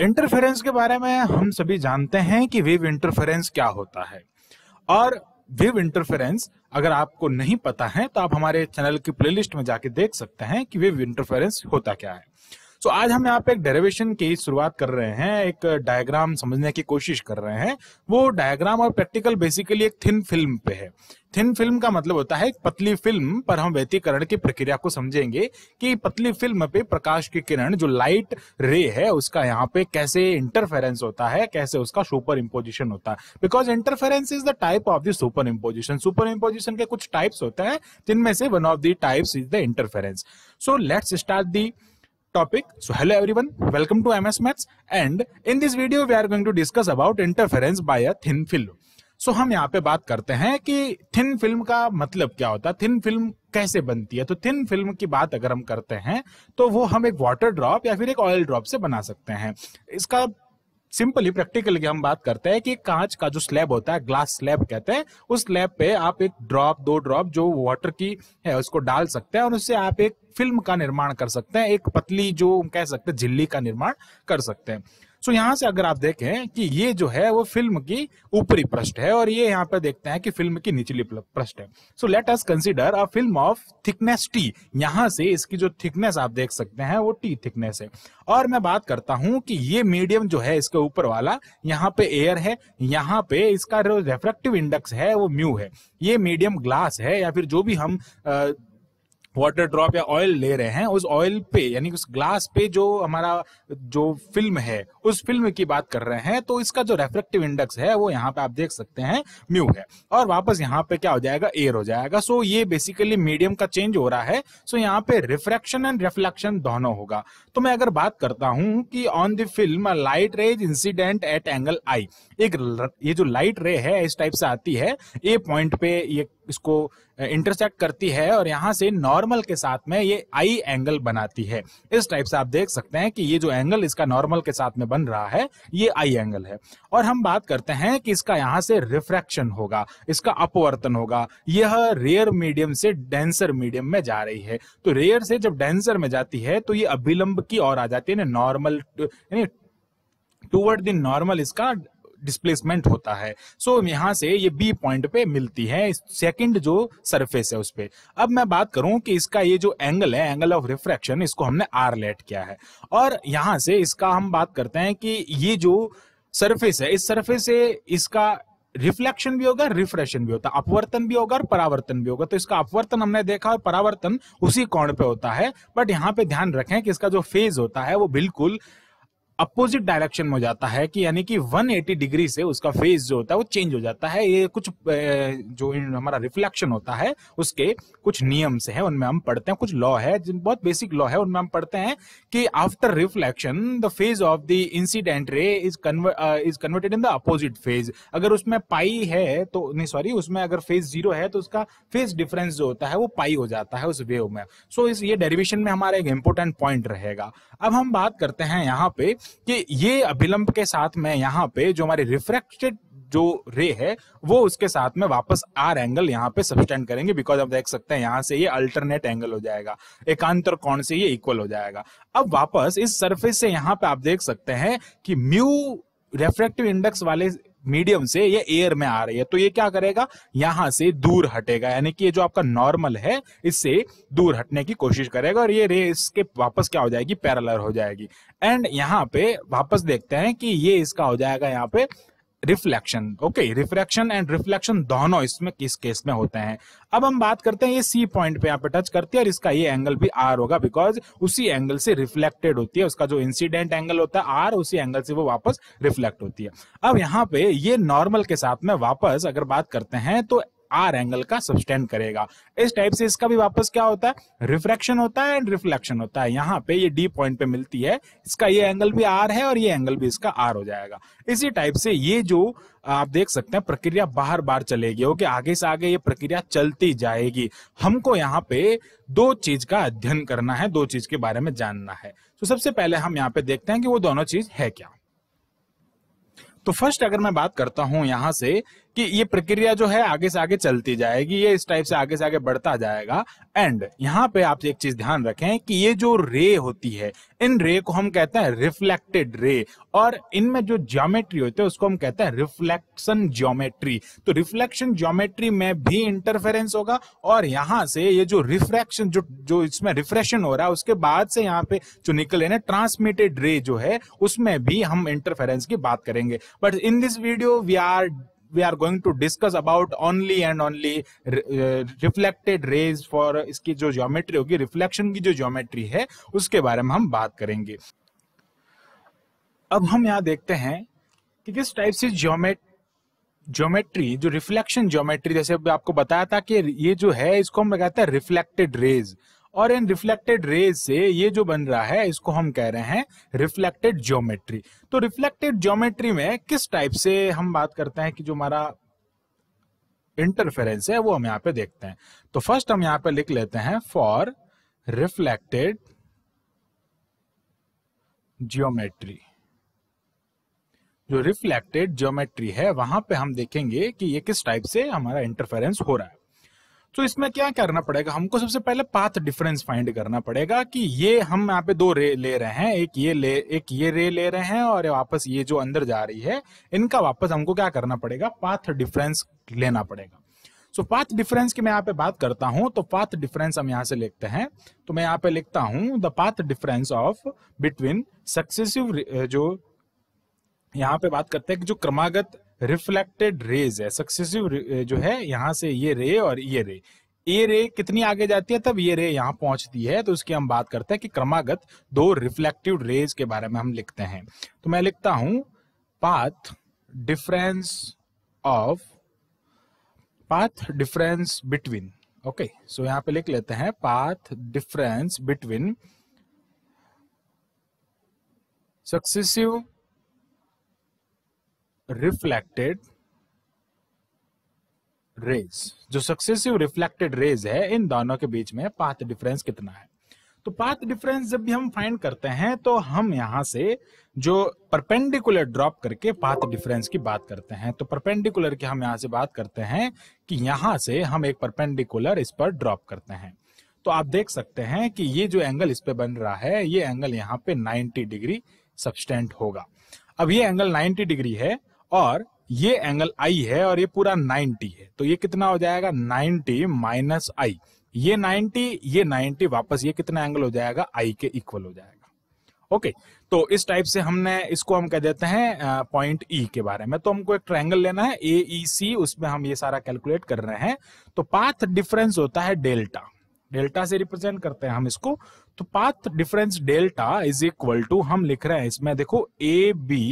Interference के बारे में हम सभी जानते हैं कि वेव इंटरफेरेंस क्या होता है और वेव इंटरफेरेंस अगर आपको नहीं पता है तो आप हमारे चैनल की प्लेलिस्ट में जाके देख सकते हैं कि वेव इंटरफेरेंस होता क्या है सो तो आज हम यहाँ पे एक डेरिवेशन की शुरुआत कर रहे हैं एक डायग्राम समझने की कोशिश कर रहे हैं वो डायग्राम और प्रैक्टिकल बेसिकली एक थिन फिल्म पे है थिन फिल्म का मतलब होता है पतली फिल्म पर हम व्यतीकरण की प्रक्रिया को समझेंगे कि पतली फिल्म पे प्रकाश की किरण जो लाइट रे है उसका यहाँ पे कैसे इंटरफेरेंस होता है कैसे उसका सुपर इम्पोजिशन होता है because interference is the type of the superimposition superimposition के कुछ टाइप्स होते हैं जिनमें से one of the types is the interference so let's start the topic. So hello everyone, welcome to MS Maths and in this video we are going to discuss about interference by a thin film. so, हम यहाँ पे बात करते हैं कि thin film का मतलब क्या होता है थिन फिल्म कैसे बनती है तो थिन फिल्म की बात अगर हम करते हैं तो वो हम एक वाटर ड्रॉप या फिर एक ऑयल ड्रॉप से बना सकते हैं इसका सिंपली प्रैक्टिकली हम बात करते हैं कि कांच का जो स्लैब होता है ग्लास स्लैब कहते हैं उस स्लैब पे आप एक ड्रॉप दो ड्रॉप जो वाटर की है उसको डाल सकते हैं और उससे आप एक फिल्म का निर्माण कर सकते हैं एक पतली जो कह सकते हैं झिल्ली का निर्माण कर सकते हैं सो so, यहाँ से अगर आप देखें कि ये जो है वो फिल्म की ऊपरी पृष्ठ है और ये यहाँ पे देखते हैं कि फिल्म की निचली पृष्ठ है so let us consider a film of thickness T यहाँ से इसकी जो थिकनेस आप देख सकते हैं वो टी थिकनेस है और मैं बात करता हूं कि ये मीडियम जो है इसके ऊपर वाला यहाँ पे एयर है यहाँ पे इसका जो रेफ्रेक्टिव इंडेक्स है वो म्यू है ये मीडियम ग्लास है या फिर जो भी हम आ, वाटर ड्रॉप या ऑयल ले रहे हैं उस ऑयल पे यानी उस ग्लास पे जो हमारा जो फिल्म है उस फिल्म की बात कर रहे हैं तो इसका जो रेफ्रेक्टिव इंडेक्स है वो यहाँ पे आप देख सकते हैं म्यू है और वापस यहाँ पे क्या हो जाएगा एयर हो जाएगा सो ये बेसिकली मीडियम का चेंज हो रहा है सो यहाँ पे रिफ्रेक्शन एंड रिफ्लेक्शन दोनों होगा तो मैं अगर बात करता हूँ कि on the film light rays incident at angle I एक ये जो लाइट रे है इस टाइप से आती है ए पॉइंट पे ये इसको इंटरसेक्ट करती है और यहाँ से नॉर्मल के साथ में ये आई एंगल बनाती है इस टाइप से आप देख सकते हैं कि ये जो एंगल इसका नॉर्मल के साथ में बन रहा है ये आई एंगल है और हम बात करते हैं कि इसका यहाँ से रिफ्रैक्शन होगा इसका अपवर्तन होगा यह रेयर मीडियम से डेंसर मीडियम में जा रही है तो रेयर से जब डेंसर में जाती है तो ये अभिलंब की ओर आ जाती है नॉर्मल यानी टूवर्ड द नॉर्मल इसका डिस्प्लेसमेंट होता है सो so, यहाँ से ये बी पॉइंट पे मिलती है सेकंड जो सरफेस है उस पर अब मैं बात करूं कि इसका ये जो एंगल है एंगल ऑफ रिफ्रैक्शन इसको हमने आर लेट किया है और यहाँ से इसका हम बात करते हैं कि ये जो सरफेस है इस सरफेस से इसका रिफ्लेक्शन भी होगा रिफ्रेशन भी होता अपवर्तन भी होगा और परावर्तन भी होगा तो इसका अपवर्तन हमने देखा और परावर्तन उसी कोण पे होता है बट यहाँ पे ध्यान रखें कि इसका जो फेज होता है वो बिल्कुल अपोजिट डायरेक्शन में हो जाता है कि यानी कि 180 डिग्री से उसका फेज जो होता है वो चेंज हो जाता है ये कुछ जो हमारा रिफ्लेक्शन होता है उसके कुछ नियम से है उनमें हम पढ़ते हैं कुछ लॉ है जिन बहुत बेसिक लॉ है उनमें हम पढ़ते हैं कि after reflection the phase of the incident ray is is converted in the opposite phase अगर उसमें पाई है तो नहीं सॉरी उसमें अगर फेज जीरो है तो उसका फेज डिफरेंस जो होता है वो पाई हो जाता है उस वेव में सो so, इस ये डेरिवेशन में हमारा एक इंपॉर्टेंट पॉइंट रहेगा अब हम बात करते हैं यहाँ पे कि ये अभिलंब के साथ में यहाँ पे जो हमारे रिफ्रेक्टेड जो रे है वो उसके साथ में वापस आर एंगल यहाँ पे सब्सटेंड करेंगे बिकॉज आप देख सकते हैं यहाँ से ये अल्टरनेट एंगल हो जाएगा एकांतर कोण से ये इक्वल हो जाएगा अब वापस इस सरफेस से यहाँ पे आप देख सकते हैं कि म्यू रेफ्रेक्टिव इंडेक्स वाले मीडियम से ये एयर में आ रही है तो ये क्या करेगा यहां से दूर हटेगा यानी कि ये जो आपका नॉर्मल है इससे दूर हटने की कोशिश करेगा और ये रे इसके वापस क्या हो जाएगी पैरलर हो जाएगी एंड यहाँ पे वापस देखते हैं कि ये इसका हो जाएगा यहाँ पे reflection okay refraction and reflection दोनों इसमें किस केस में होते हैं अब हम बात करते हैं ये सी पॉइंट पे यहाँ पे टच करती है और इसका ये एंगल भी आर होगा बिकॉज उसी एंगल से रिफ्लेक्टेड होती है उसका जो इंसिडेंट एंगल होता है आर उसी एंगल से वो वापस रिफ्लेक्ट होती है अब यहाँ पे ये नॉर्मल के साथ में वापस अगर बात करते हैं तो आर एंगल का सब्सटेंड करेगा इस टाइप से इसका भी वापस क्या होता है रिफ्रैक्शन होता है एंड रिफ्लेक्शन होता है यहाँ पे ये डी पॉइंट पे मिलती है इसका ये एंगल भी आर है और ये एंगल भी इसका आर हो जाएगा इसी टाइप से ये जो आप देख सकते हैं प्रक्रिया बार बार चलेगी ओके आगे से आगे ये प्रक्रिया चलती जाएगी हमको यहाँ पे दो चीज का अध्ययन करना है दो चीज के बारे में जानना है तो सबसे पहले हम यहाँ पे देखते हैं कि वो दोनों चीज है क्या तो फर्स्ट अगर मैं बात करता हूं यहां से कि ये प्रक्रिया जो है आगे से आगे चलती जाएगी ये इस टाइप से आगे से आगे बढ़ता जाएगा एंड यहाँ पे आप एक चीज ध्यान रखें कि ये जो रे होती है इन रे को हम कहते हैं रिफ्लेक्टेड रे और इनमें जो ज्योमेट्री होती है उसको हम कहते हैं रिफ्लेक्शन ज्योमेट्री तो रिफ्लेक्शन ज्योमेट्री में भी इंटरफेरेंस होगा और यहाँ से ये जो रिफ्रैक्शन जो जो इसमें रिफ्रेशन हो रहा है उसके बाद से यहाँ पे जो निकले ना ट्रांसमिटेड रे जो है उसमें भी हम इंटरफेरेंस की बात करेंगे but in this video we are we are going to discuss about only and only uh, reflected rays for इसकी जो ज्योमेट्री होगी रिफ्लेक्शन की जो ज्योमेट्री है उसके बारे में हम बात करेंगे अब हम यहाँ देखते हैं कि किस टाइप से ज्योमेट ज्योमेट्री जो रिफ्लेक्शन ज्योमेट्री जैसे आपको बताया था कि ये जो है इसको हम कहते हैं रिफ्लेक्टेड रेज और इन रिफ्लेक्टेड रेज से ये जो बन रहा है इसको हम कह रहे हैं रिफ्लेक्टेड ज्योमेट्री तो रिफ्लेक्टेड ज्योमेट्री में किस टाइप से हम बात करते हैं कि जो हमारा इंटरफेरेंस है वो हम यहाँ पे देखते हैं तो फर्स्ट हम यहाँ पे लिख लेते हैं फॉर रिफ्लेक्टेड ज्योमेट्री जो रिफ्लेक्टेड ज्योमेट्री है वहां पे हम देखेंगे कि ये किस टाइप से हमारा इंटरफेरेंस हो रहा है तो इसमें क्या करना पड़ेगा हमको सबसे पहले पाथ डिफरेंस फाइंड करना पड़ेगा कि ये हम यहाँ पे दो रे ले रहे हैं एक ये ले एक ये रे ले रहे हैं और वापस ये जो अंदर जा रही है इनका वापस हमको क्या करना पड़ेगा पाथ डिफरेंस लेना पड़ेगा सो पाथ डिफरेंस की मैं यहाँ पे बात करता हूँ तो पाथ डिफरेंस हम यहाँ से लिखते हैं तो मैं यहाँ पे लिखता हूँ the path difference of between successive जो यहाँ पे बात करते हैं कि जो क्रमागत रिफ्लेक्टेड रेज है सक्सेसिव eh, जो है यहाँ से ये रे और ये रे ए रे कितनी आगे जाती है तब ये रे यहाँ पहुंचती है तो उसकी हम बात करते हैं कि क्रमागत दो रिफ्लेक्टिव रेज के बारे में हम लिखते हैं तो मैं लिखता हूं path difference of path difference between okay so यहाँ पे लिख लेते हैं path difference between successive reflected rays जो सक्सेसिव रिफ्लेक्टेड रेज है इन दोनों के बीच में पाथ डिफरेंस कितना है तो पाथ डिफरेंस जब भी हम फाइंड करते हैं तो हम यहां से जो परपेंडिकुलर ड्रॉप करके पाथ डिफरेंस की बात करते हैं तो परपेंडिकुलर की हम यहां से बात करते हैं कि यहां से हम एक परपेंडिकुलर इस पर ड्रॉप करते हैं तो आप देख सकते हैं कि ये जो एंगल इस पे बन रहा है ये एंगल यहाँ पे 90 डिग्री सब्सटेंट होगा अब ये एंगल 90 डिग्री है और ये एंगल आई है और ये पूरा 90 है तो ये कितना हो जाएगा 90 माइनस आई ये 90 ये 90 वापस ये कितना एंगल हो जाएगा आई के इक्वल हो जाएगा ओके तो इस टाइप से हमने इसको हम कह देते हैं पॉइंट ई e के बारे में तो हमको एक ट्रायंगल लेना है ए ई सी उसमें हम ये सारा कैलकुलेट कर रहे हैं तो पाथ डिफरेंस होता है डेल्टा डेल्टा से रिप्रेजेंट करते हैं हम इसको तो path difference delta is equal to हम लिख रहे हैं इसमें देखो A B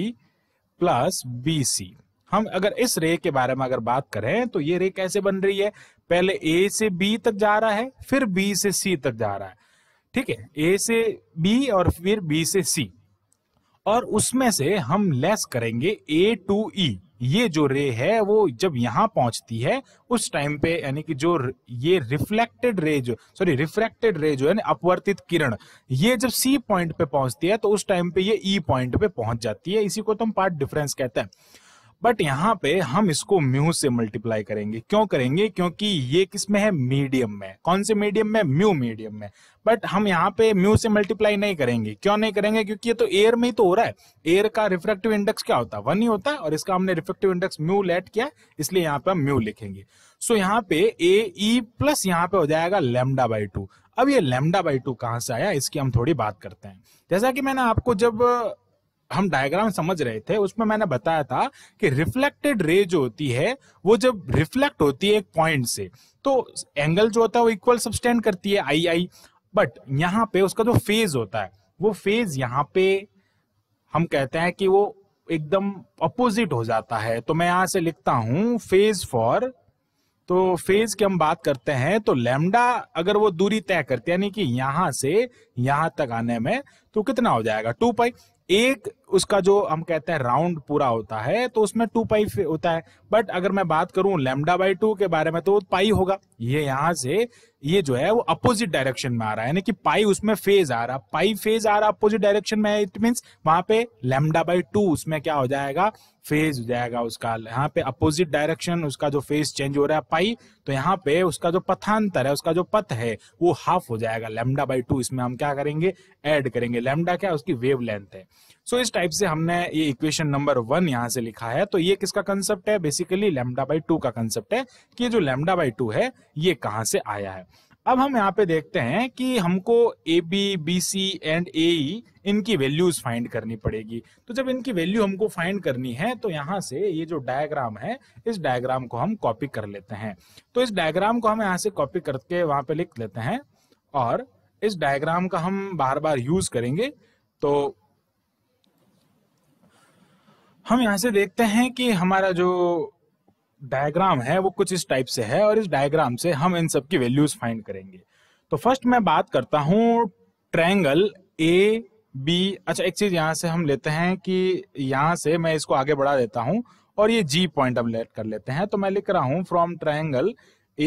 plus B C हम अगर इस रे के बारे में अगर बात करें तो ये रे कैसे बन रही है पहले ए से बी तक जा रहा है फिर बी से सी तक जा रहा है ठीक है ए से बी और फिर बी से सी और उसमें से हम लेस करेंगे ए टू ई ये जो रे है वो जब यहाँ पहुंचती है उस टाइम पे यानी कि जो ये रिफ्लेक्टेड रे जो सॉरी रिफ्रैक्टेड रे जो है ना अपवर्तित किरण ये जब सी पॉइंट पे पहुंचती है तो उस टाइम पे ये ई e पॉइंट पे पहुंच जाती है इसी को तो हम पार्ट डिफरेंस कहते हैं बट यहाँ पे हम इसको म्यू से मल्टीप्लाई करेंगे क्यों करेंगे क्योंकि ये किस में है मीडियम में कौन से मीडियम में म्यू मीडियम में बट हम यहाँ पे म्यू से मल्टीप्लाई नहीं करेंगे क्यों नहीं करेंगे क्योंकि ये तो एयर में ही तो हो रहा है एयर का रिफ्रेक्टिव इंडेक्स क्या होता है वन ही होता है और इसका हमने रिफ्रेक्टिव इंडेक्स म्यू लेट किया इसलिए यहाँ पे हम म्यू लिखेंगे सो so, यहाँ पे ए ई प्लस यहाँ पे हो जाएगा लेमडा बाई टू अब ये लेमडा बाई टू कहाँ से आया इसकी हम थोड़ी बात करते हैं जैसा कि मैंने आपको जब हम डायग्राम समझ रहे थे उसमें मैंने बताया था कि रिफ्लेक्टेड रे जो होती है वो जब रिफ्लेक्ट होती है एक पॉइंट से तो एंगल जो होता है वो इक्वल सब्सटेंड करती है आई आई बट यहाँ पे उसका जो फेज होता है वो फेज यहाँ पे हम कहते हैं कि वो एकदम अपोजिट हो जाता है तो मैं यहां से लिखता हूं फेज फॉर तो फेज की हम बात करते हैं तो लेमडा अगर वो दूरी तय करती है यानी कि यहां से यहां तक आने में तो कितना हो जाएगा टू पाई एक उसका जो हम कहते हैं राउंड पूरा होता है तो उसमें टू पाई होता है बट अगर मैं बात करूं लेमडा बाई टू के बारे में तो पाई होगा ये यहां से ये जो है वो अपोजिट डायरेक्शन में आ रहा है यानी कि पाई उसमें फेज आ रहा पाई फेज आ रहा अपोजिट डायरेक्शन में इट मीन वहां पे लेमडा बाई टू उसमें क्या हो जाएगा फेज हो जाएगा उसका यहाँ पे अपोजिट डायरेक्शन उसका जो फेज चेंज हो रहा है पाई तो यहाँ पे उसका जो पथांतर है उसका जो पथ है वो हाफ हो जाएगा लेमडा बाई टू इसमें हम क्या करेंगे एड करेंगे लेमडा क्या उसकी वेव लेंथ है सो so, इस टाइप से हमने ये इक्वेशन नंबर वन यहाँ से लिखा है तो ये किसका कंसेप्ट है बेसिकली लेमडा बाई टू का कंसेप्ट है कि जो लेमडा बाई टू है ये कहाँ से आया है अब हम यहाँ पे देखते हैं कि हमको A B B C and A इनकी वैल्यूज फाइंड करनी पड़ेगी तो जब इनकी वैल्यू हमको फाइंड करनी है तो यहाँ से ये जो डायग्राम है इस डायग्राम को हम कॉपी कर लेते हैं तो इस डायग्राम को हम यहाँ से कॉपी करके वहां पे लिख लेते हैं और इस डायग्राम का हम बार बार यूज करेंगे तो हम यहाँ से देखते हैं कि हमारा जो डायग्राम है वो कुछ इस टाइप से है और इस डायग्राम से हम इन सब की वैल्यूज फाइंड करेंगे तो फर्स्ट मैं बात करता हूँ ट्रायंगल ए बी अच्छा एक चीज यहाँ से हम लेते हैं कि यहाँ से मैं इसको आगे बढ़ा देता हूँ और ये जी पॉइंट हम लेट कर लेते हैं तो मैं लिख रहा हूँ from triangle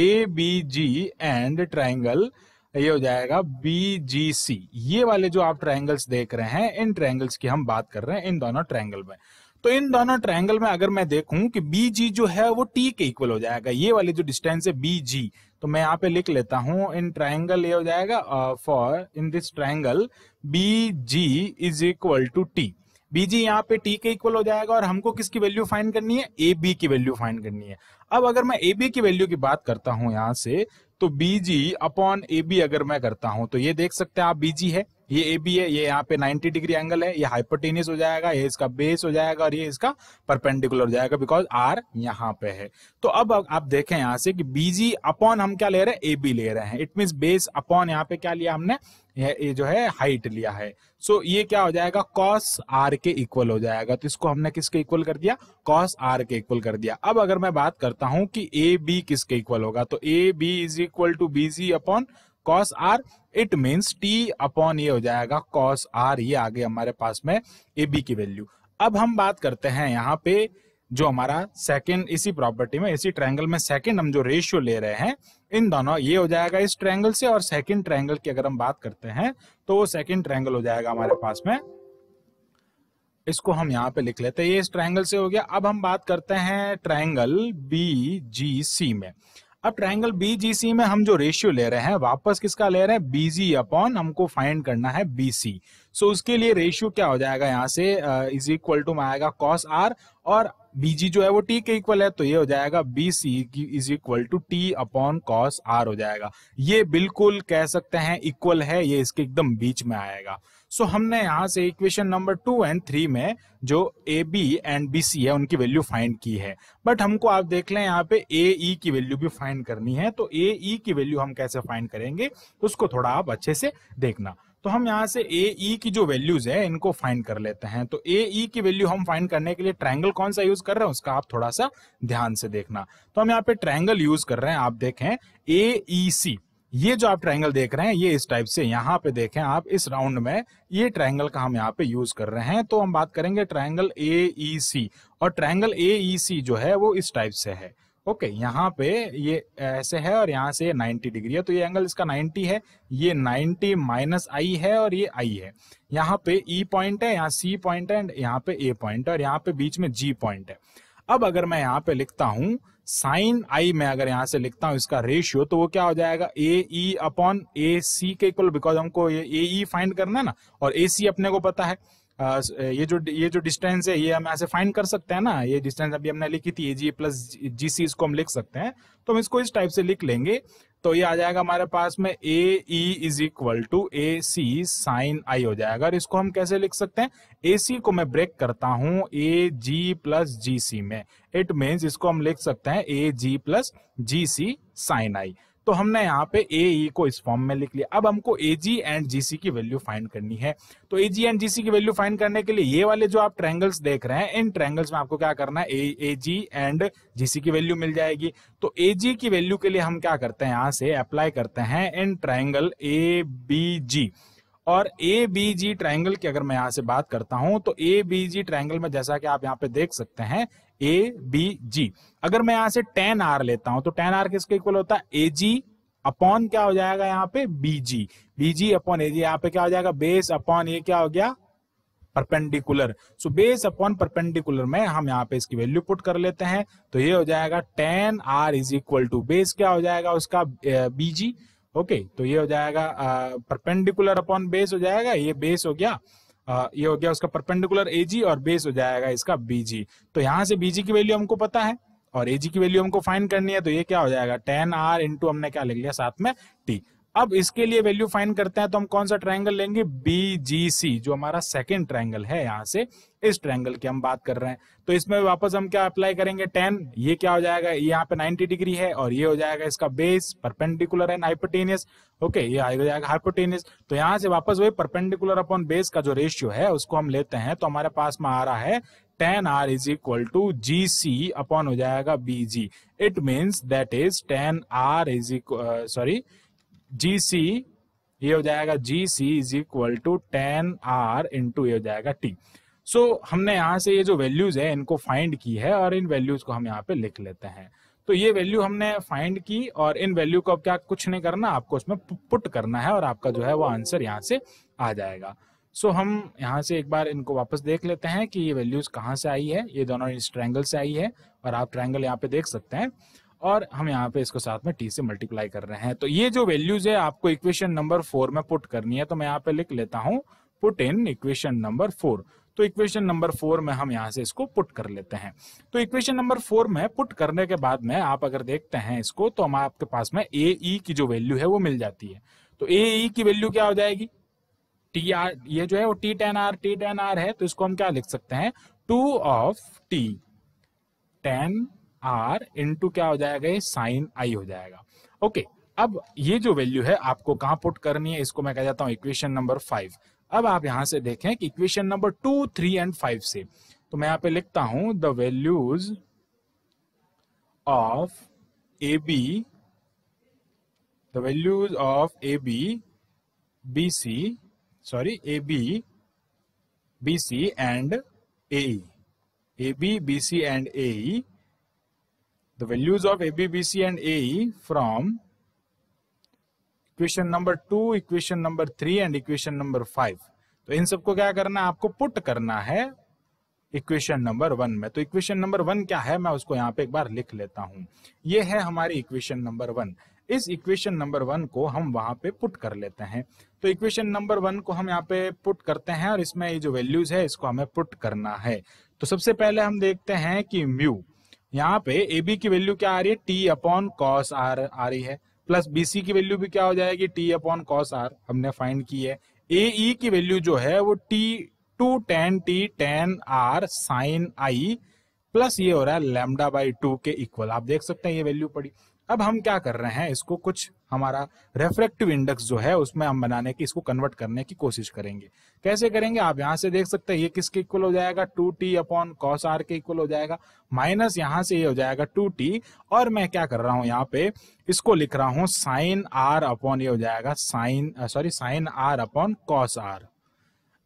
A B G and triangle ये हो जाएगा बी जी सी ये वाले जो आप ट्राइंगल्स देख रहे हैं इन ट्राइंगल्स की हम बात कर रहे हैं इन दोनों ट्राइंगल में तो इन दोनों ट्रायंगल में अगर मैं देखूं कि बी जी जो है वो टी के इक्वल हो जाएगा ये वाली जो डिस्टेंस है बी जी तो मैं यहाँ पे लिख लेता हूँ इन ट्राइंगल ये हो जाएगा for in this triangle B G is equal to T B G यहाँ पे टी के इक्वल हो जाएगा और हमको किसकी वैल्यू फाइंड करनी है ए बी की वैल्यू फाइंड करनी है अब अगर मैं ए बी की वैल्यू की बात करता हूँ यहाँ से तो BG अपॉन AB अगर मैं करता हूं तो ये देख सकते हैं आप BG है ये ए बी है ये यहाँ पे 90 डिग्री एंगल है ये हाइपोटेनिस हो जाएगा ये इसका बेस हो जाएगा और ये इसका परपेंडिकुलर हो जाएगा बिकॉज आर यहाँ पे है तो अब आप देखें यहां से कि बीजी अपॉन हम क्या ले रहे हैं ए बी ले रहे हैं इट मीन बेस अपॉन यहाँ पे क्या लिया हमने ये जो है हाइट लिया है सो so, ये क्या हो जाएगा कॉस आर के इक्वल हो जाएगा तो इसको हमने किसके इक्वल कर दिया कॉस आर के इक्वल कर दिया अब अगर मैं बात करता हूं कि ए बी किसके इक्वल होगा तो A B is equal to B C upon cos R it means T upon ये हो जाएगा कॉस आर ये आगे हमारे पास में ए बी की वैल्यू अब हम बात करते हैं यहाँ पे जो हमारा सेकेंड इसी प्रॉपर्टी में इसी ट्राइंगल में सेकेंड हम जो रेशियो ले रहे हैं इन दोनों ये हो जाएगा इस ट्रायंगल से और सेकंड ट्रायंगल की अगर हम बात करते हैं तो वो सेकंड ट्रायंगल हो जाएगा हमारे पास में इसको हम यहाँ पे लिख लेते हैं ये इस ट्रायंगल से हो गया अब हम बात करते हैं ट्रायंगल बी जी सी में अब ट्राइंगल बीजीसी में हम जो रेशियो ले रहे हैं वापस किसका ले रहे हैं बीजी अपॉन हमको फाइंड करना है बीसी सो so, उसके लिए रेशियो क्या हो जाएगा यहाँ से इज इक्वल टू में आएगा कॉस आर और बीजी जो है वो टी के इक्वल है तो ये हो जाएगा B C is equal to T upon cos R हो जाएगा ये बिल्कुल कह सकते हैं इक्वल है ये इसके एकदम बीच में आएगा सो हमने यहाँ से equation number two and three में जो A B and B C है उनकी वैल्यू फाइंड की है बट हमको आप देख लें यहाँ पे ए ई e की वैल्यू भी फाइंड करनी है तो ए ई e की वैल्यू हम कैसे फाइंड करेंगे उसको थोड़ा आप अच्छे से देखना तो हम यहाँ से ए ई e की जो वैल्यूज है इनको फाइंड कर लेते हैं तो ए ई e की वैल्यू हम फाइंड करने के लिए ट्रायंगल कौन सा यूज कर रहे हैं उसका आप थोड़ा सा ध्यान से देखना तो हम यहाँ पे ट्रायंगल यूज कर रहे हैं आप देखें ए ई सी ये जो आप ट्राइंगल देख रहे हैं ये इस टाइप से यहाँ पे देखें आप इस राउंड में ये ट्राइंगल का हम यहाँ पे यूज कर रहे हैं तो हम बात करेंगे ट्राइंगल ए ई सी और ट्राइंगल ए ई सी जो है वो इस टाइप से है ओके okay, यहाँ पे ये ऐसे है और यहाँ से 90 डिग्री है तो ये एंगल इसका 90 है ये 90 माइनस आई है और ये आई है यहाँ पे ई e पॉइंट है यहाँ सी पॉइंट है एंड यहाँ पे ए पॉइंट है और यहाँ पे बीच में जी पॉइंट है अब अगर मैं यहाँ पे लिखता हूँ साइन आई में अगर यहां से लिखता हूं इसका रेशियो तो वो क्या हो जाएगा ए ई अपॉन ए सी के इक्वल बिकॉज हमको ये ए ई फाइंड करना है ना और ए सी अपने को पता है ये जो ये जो डिस्टेंस है ये हम ऐसे फाइंड कर सकते हैं ना ये डिस्टेंस अभी हमने लिखी थी ए जी प्लस जी सी इसको हम लिख सकते हैं तो हम इसको इस टाइप से लिख लेंगे तो ये आ जाएगा हमारे पास में A E is equal to A C sine I हो जाएगा और इसको हम कैसे लिख सकते हैं ए सी को मैं ब्रेक करता हूं ए जी प्लस जी सी में इट मीन्स इसको हम लिख सकते हैं ए जी प्लस जी सी साइन आई तो हमने यहाँ पे ए ई e को इस फॉर्म में लिख लिया अब हमको ए जी एंड जी सी की वैल्यू फाइंड करनी है तो ए जी एंड जी सी की वैल्यू फाइंड करने के लिए ये वाले जो आप ट्रैंगल्स देख रहे हैं इन ट्रैंगल्स में आपको क्या करना है ए जी एंड जी सी की वैल्यू मिल जाएगी तो ए जी की वैल्यू के लिए हम क्या करते हैं यहाँ से अप्लाई करते हैं इन ट्रैंगल ए बी जी और ए बी जी ट्राइंगल की अगर मैं यहाँ से बात करता हूँ तो ए बी जी ट्राइंगल में जैसा कि आप यहाँ पे देख सकते हैं ए बी जी अगर मैं यहां से टेन आर लेता हूं तो टेन आर किसके इक्वल होता है ए जी अपॉन क्या हो जाएगा यहाँ पे B G B G upon A G यहाँ पे क्या हो जाएगा बेस अपॉन ये क्या हो गया perpendicular so base upon perpendicular में हम यहाँ पे इसकी वैल्यू पुट कर लेते हैं तो ये हो जाएगा tan R is equal to base क्या हो जाएगा उसका बी जी ओके तो ये हो जाएगा परपेंडिकुलर अपॉन बेस हो जाएगा ये बेस हो गया ये हो गया उसका परपेंडिकुलर एजी और बेस हो जाएगा इसका बीजी तो यहाँ से बीजी की वैल्यू हमको पता है और एजी की वैल्यू हमको फाइंड करनी है तो ये क्या हो जाएगा टेन आर इंटू हमने क्या लिख लिया साथ में टी अब इसके लिए वैल्यू फाइंड करते हैं तो हम कौन सा ट्रायंगल लेंगे बी जी सी जो हमारा सेकेंड ट्रायंगल है यहाँ से इस ट्रायंगल की हम बात कर रहे हैं तो इसमें वापस हम क्या अप्लाई करेंगे टेन ये क्या हो जाएगा यहाँ पे 90 डिग्री है और ये हो जाएगा इसका base perpendicular and hypotenuse okay ये आ जाएगा हाइपोटेनियस तो यहाँ से वापस वही परपेंडिकुलर अपॉन बेस का जो रेशियो है उसको हम लेते हैं तो हमारे पास में आ रहा है tan R is equal to G C upon हो जाएगा B G it means that is tan R is equal sorry G C ये हो जाएगा G C is equal to tan R into ये हो जाएगा टी सो so, हमने यहाँ से ये जो वैल्यूज है इनको फाइंड की है और इन वैल्यूज को हम यहाँ पे लिख लेते हैं तो ये वैल्यू हमने फाइंड की और इन वैल्यू को अब क्या कुछ नहीं करना आपको उसमें पुट करना है और आपका जो है वो आंसर यहाँ से आ जाएगा सो so, हम यहाँ से एक बार इनको वापस देख लेते हैं कि ये वैल्यूज कहाँ से आई है ये दोनों इस ट्रैंगल से आई है और आप ट्रैंगल यहाँ पे देख सकते हैं और हम यहाँ पे इसको साथ में टी से मल्टीप्लाई कर रहे हैं तो ये जो वैल्यूज है आपको इक्वेशन नंबर फोर में पुट करनी है तो मैं यहाँ पे लिख लेता हूँ put in equation number four तो इक्वेशन नंबर फोर में हम यहाँ से इसको पुट कर लेते हैं तो इक्वेशन नंबर फोर में पुट करने के बाद में आप अगर देखते हैं इसको तो हम आपके पास में ए ई e की जो वैल्यू है वो मिल जाती है तो ए ई e की वैल्यू क्या हो जाएगी टी आर ये जो है वो T tan R T tan R है तो इसको हम क्या लिख सकते हैं two of T tan R into क्या हो जाएगा ये साइन आई हो जाएगा ओके अब ये जो वैल्यू है आपको कहाँ पुट करनी है इसको मैं कह जाता हूँ इक्वेशन नंबर फाइव अब आप यहां से देखें कि equation number two three and five से तो मैं यहाँ पे लिखता हूं the values of A B the values of A B B C sorry A B B C and A A B B C and A the values of ABBC and AE from equation number two equation number three and equation number five तो इन सबको क्या करना है आपको put करना है equation number one में तो इक्वेशन नंबर वन क्या है मैं उसको यहाँ पे एक बार लिख लेता हूं ये है हमारी इक्वेशन नंबर वन इस इक्वेशन नंबर वन को हम वहां पे पुट कर लेते हैं तो इक्वेशन नंबर वन को हम यहाँ पे पुट करते हैं और इसमें ये जो वैल्यूज है इसको हमें पुट करना है तो सबसे पहले हम देखते हैं कि म्यू यहाँ पे ए बी की वैल्यू क्या आ रही है टी अपॉन कॉस आर आ रही है प्लस बी सी की वैल्यू भी क्या हो जाएगी टी अपॉन कॉस आर हमने फाइंड की है ए ई e की वैल्यू जो है वो T two tan T tan R sine I plus ये हो रहा है लेमडा बाई टू के इक्वल आप देख सकते हैं ये वैल्यू पड़ी अब हम क्या कर रहे हैं इसको कुछ हमारा रेफ्रेक्टिव इंडेक्स जो है उसमें हम बनाने की इसको कन्वर्ट करने की कोशिश करेंगे कैसे करेंगे आप यहाँ से देख सकते हैं ये किसके इक्वल हो जाएगा two T upon cos R के इक्वल हो जाएगा माइनस यहाँ से ये हो जाएगा टू टी और मैं क्या कर रहा हूं यहाँ पे इसको लिख रहा हूँ साइन आर अपॉन ये हो जाएगा sine sorry sine R upon cos R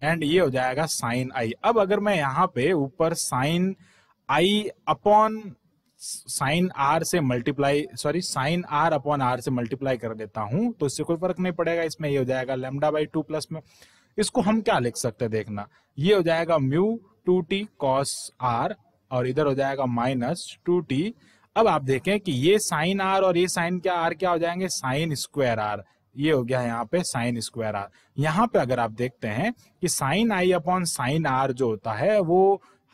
and ये हो जाएगा साइन आई अब अगर मैं यहाँ पे ऊपर sine I upon sine R से multiply sorry sine R upon R से मल्टीप्लाई कर देता हूं तो इससे कोई फर्क नहीं पड़ेगा इसमें ये हो जाएगा लेमडा बाई टू प्लस में इसको हम क्या लिख सकते हैं देखना ये हो जाएगा mu two T cos R और इधर हो जाएगा माइनस टू टी अब आप देखें कि ये साइन आर और ये साइन क्या आर क्या हो जाएंगे साइन स्क्वायर आर ये हो गया यहाँ पे साइन स्क्वायर आर यहाँ पे अगर आप देखते हैं कि sine I upon sine R जो होता है वो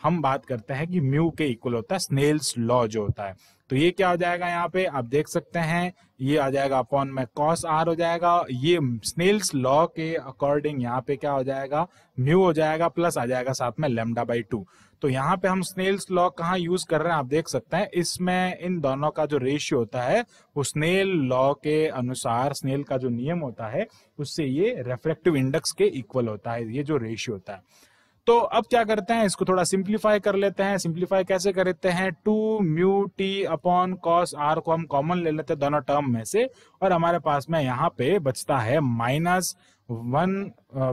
हम बात करते हैं कि म्यू के इक्वल होता है स्नेल्स लॉ जो होता है तो ये क्या हो जाएगा यहाँ पे आप देख सकते हैं ये आ जाएगा अपॉन में कॉस आर हो जाएगा ये स्नेल्स लॉ के अकॉर्डिंग यहाँ पे क्या हो जाएगा म्यू हो जाएगा प्लस आ जाएगा साथ में लेमडा बाई टू तो यहाँ पे हम स्नेल्स लॉ कहाँ यूज कर रहे हैं आप देख सकते हैं इसमें इन दोनों का जो रेशियो होता है वो स्नेल लॉ के अनुसार स्नेल का जो नियम होता है उससे ये रेफ्रेक्टिव इंडेक्स के इक्वल होता है ये जो रेशियो होता है तो अब क्या करते हैं इसको थोड़ा सिंप्लीफाई कर लेते हैं सिंप्लीफाई कैसे करते हैं two mu T upon cos R को हम कॉमन ले लेते हैं दोनों टर्म में से और हमारे पास में यहाँ पे बचता है माइनस वन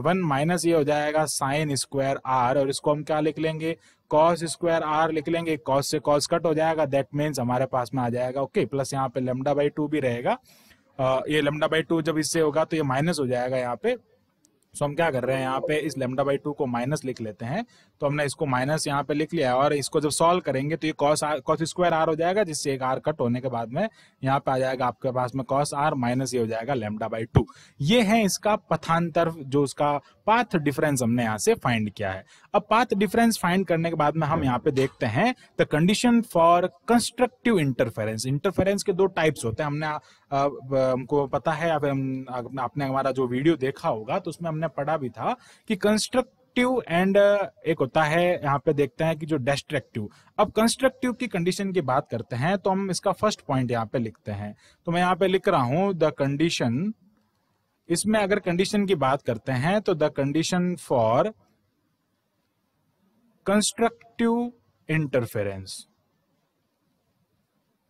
वन माइनस ये हो जाएगा साइन स्क्वायर आर और इसको हम क्या लिख लेंगे कॉस स्क्वायर आर लिख लेंगे कॉस से कॉस कट हो जाएगा दैट मीन्स हमारे पास में आ जाएगा ओके प्लस यहाँ पे लेमडा बाई टू भी रहेगा ये लेमडा बाई टू जब इससे होगा तो ये माइनस हो जाएगा यहाँ पे सो हम क्या कर रहे हैं यहाँ पे इस लेमडा बाई टू को माइनस लिख लेते हैं तो हमने इसको माइनस यहाँ पे लिख लिया और इसको जब सॉल्व करेंगे तो ये cos R cos square R हो जाएगा जिससे एक आर कट होने के बाद में यहाँ पे आ जाएगा आपके पास में कॉस आर माइनस ये हो जाएगा लेमडा बाई टू ये है इसका पथांतर जो उसका पाथ डिफरेंस हमने यहाँ से फाइंड किया है अब पाथ डिफरेंस फाइंड करने के बाद में हम यहाँ पे देखते हैं the condition for constructive interference interference के दो टाइप्स होते हैं हमने हमको पता है या फिर हम आपने हमारा जो वीडियो देखा होगा तो उसमें हमने पढ़ा भी था कि कंस्ट्रक्ट कंस्ट्रक्टिव एंड एक होता है यहाँ पे देखते हैं कि जो डेस्ट्रक्टिव अब कंस्ट्रक्टिव की कंडीशन की बात करते हैं तो हम इसका फर्स्ट पॉइंट यहाँ पे लिखते हैं तो मैं यहाँ पे लिख रहा हूं द कंडीशन इसमें अगर कंडीशन की बात करते हैं तो the condition for constructive interference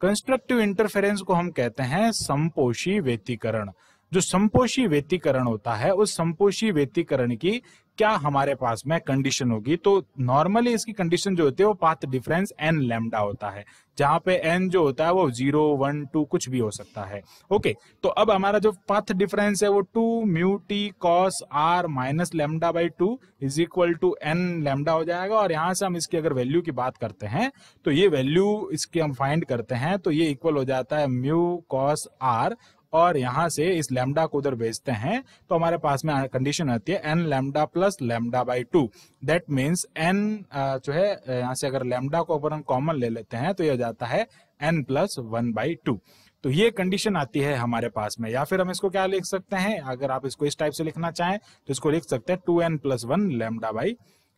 constructive interference को हम कहते हैं संपोषी व्यतीकरण जो संपोषी व्यतीकरण होता है उस संपोषी व्यतीकरण की क्या हमारे पास में कंडीशन होगी तो नॉर्मली इसकी कंडीशन जो होती है वो पाथ डिफरेंस एन लेमडा होता है जहां पे एन जो होता है वो जीरो वन टू कुछ भी हो सकता है ओके तो अब हमारा जो पाथ डिफरेंस है वो two mu T cos R minus lambda by two is equal to N lambda हो जाएगा और यहां से हम इसकी अगर वैल्यू की बात करते हैं तो ये वैल्यू इसकी हम फाइंड करते हैं तो ये इक्वल हो जाता है म्यू कॉस आर और यहाँ से इस लेमडा को उधर भेजते हैं तो हमारे पास में कंडीशन आती है N lambda plus lambda by two that means N जो है यहाँ से अगर लेमडा को अपन कॉमन ले लेते हैं तो यह जाता है N plus one by two तो ये कंडीशन आती है हमारे पास में या फिर हम इसको क्या लिख सकते हैं अगर आप इसको इस टाइप से लिखना चाहें तो इसको लिख सकते हैं two N plus one lambda by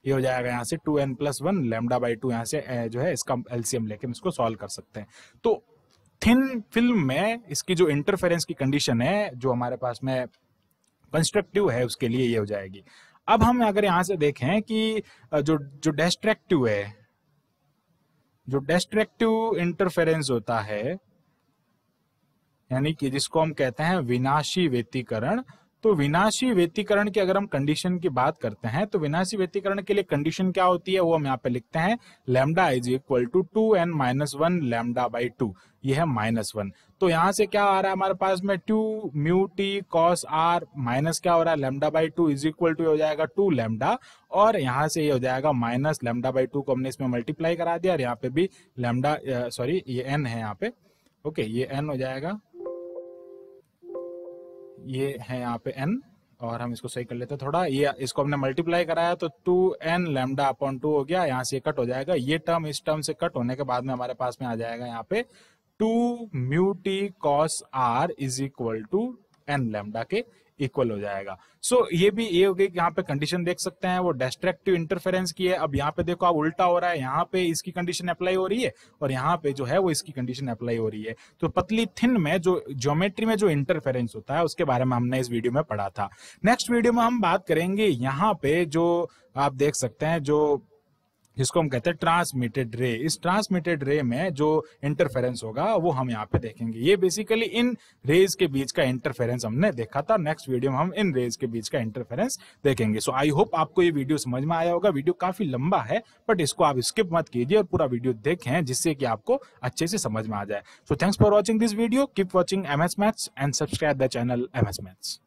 ये हो जाएगा यहाँ से two N plus one lambda by two यहाँ से जो है इसका एलसीएम लेके हम इसको सॉल्व कर सकते हैं तो थिन फिल्म में इसकी जो इंटरफेरेंस की कंडीशन है जो हमारे पास में कंस्ट्रक्टिव है उसके लिए ये हो जाएगी अब हम अगर यहां से देखें कि जो जो डेस्ट्रेक्टिव है जो डेस्ट्रेक्टिव इंटरफेरेंस होता है यानी कि जिसको हम कहते हैं विनाशी व्यतीकरण तो विनाशी व्यतीकरण की अगर हम कंडीशन की बात करते हैं तो विनाशी व्यतीकरण के लिए कंडीशन क्या होती है वो हम यहाँ पे लिखते हैं lambda is equal to two N minus one lambda by two ये है माइनस वन तो यहाँ से क्या आ रहा है हमारे पास में two mu T cos R minus क्या हो रहा है lambda by two is equal to हो जाएगा टू लेमडा और यहाँ से ये हो जाएगा माइनस लेमडा बाई टू को हमने इसमें मल्टीप्लाई करा दिया और यहाँ पे भी लेमडा सॉरी ये एन है यहाँ पे ओके ये एन हो जाएगा ये है यहाँ पे एन और हम इसको सही कर लेते हैं थोड़ा ये इसको हमने मल्टीप्लाई कराया तो two N lambda upon two हो गया यहाँ से कट हो जाएगा ये टर्म इस टर्म से कट होने के बाद में हमारे पास में आ जाएगा यहाँ पे two mu T cos R is equal to N lambda के इक्वल हो जाएगा सो so, ये भी ये हो गई कि यहाँ पे कंडीशन देख सकते हैं वो डिस्ट्रक्टिव इंटरफेरेंस की है अब यहाँ पे देखो आप उल्टा हो रहा है यहाँ पे इसकी कंडीशन अप्लाई हो रही है और यहाँ पे जो है वो इसकी कंडीशन अप्लाई हो रही है तो पतली थिन में जो ज्योमेट्री में जो इंटरफेरेंस होता है उसके बारे में हमने इस वीडियो में पढ़ा था नेक्स्ट वीडियो में हम बात करेंगे यहाँ पे जो आप देख सकते हैं जो जिसको हम कहते हैं ट्रांसमिटेड रे इस ट्रांसमिटेड रे में जो इंटरफेरेंस होगा वो हम यहाँ पे देखेंगे ये बेसिकली इन रेज के बीच का इंटरफेरेंस हमने देखा था नेक्स्ट वीडियो में हम इन रेज के बीच का इंटरफेरेंस देखेंगे सो आई होप आपको ये वीडियो समझ में आया होगा वीडियो काफी लंबा है बट इसको आप स्किप मत कीजिए और पूरा वीडियो देखें जिससे कि आपको अच्छे से समझ में आ जाए so thanks for watching this video keep watching M S maths and subscribe the channel M S maths